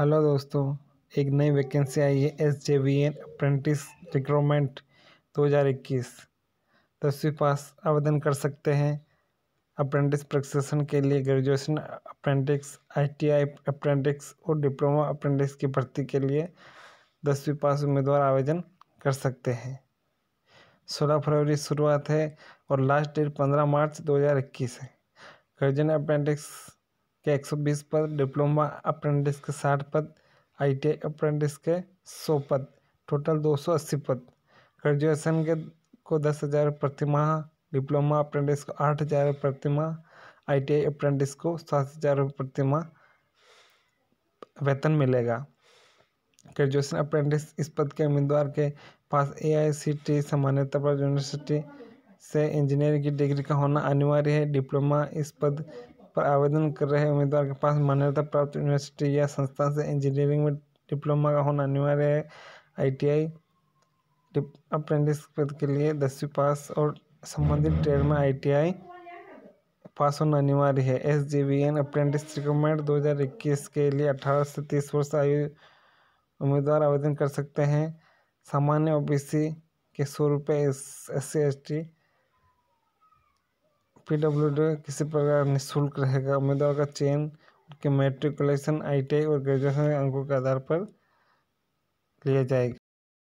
hello दोस्तों एक नई वैकेंसी आई है S J V N apprentice recruitment इक्कीस दसवीं तो पास आवेदन कर सकते हैं अप्रेंटिस प्रशिक्षण के लिए ग्रेजुएशन अप्रेंटिस आईटीआई अप्रेंटिस और डिप्लोमा अप्रेंटिस की भर्ती के लिए दसवीं पास उम्मीदवार आवेदन कर सकते हैं सोलह फरवरी शुरुआत है और लास्ट डेट पंद्रह मार्च दो हज़ार इक्कीस है गर्जन अप्रेंटिस के 120 पद डिप्लोमा अप्रेंटिस के 60 पद आईटीआई अप्रेंटिस के 100 पद टोटल 280 पद ग्रेजुएशन के को दस हज़ार प्रतिमाह डिप्लोमा अप्रेंटिस को आठ हज़ार प्रतिमाह आई अप्रेंटिस को सात हज़ार प्रतिमाह वेतन मिलेगा ग्रेजुएशन अप्रेंटिस इस पद के उम्मीदवार के पास ए आई सी टी e सामान्यता पर यूनिवर्सिटी से इंजीनियरिंग की डिग्री का होना अनिवार्य है डिप्लोमा इस पद पर आवेदन कर रहे उम्मीदवार के पास मान्यता प्राप्त यूनिवर्सिटी या संस्थान से इंजीनियरिंग में डिप्लोमा का होना अनिवार्य है आईटीआई अप्रेंटिस पद के लिए दसवीं पास और संबंधित ट्रेड में आईटीआई पास होना अनिवार्य है एस एन अप्रेंटिस रिक्रूटमेंट दो हज़ार इक्कीस के लिए अठारह से तीस वर्ष आयु उम्मीदवार आवेदन कर सकते हैं सामान्य ओबीसी के सौ रुपये S C S T P W D किसी प्रकार निःशुल्क रहेगा उम्मीदवार का चयन उनके मेट्रिकुलेशन आई और ग्रेजुएशन अंकों के आधार पर लिया जाएगा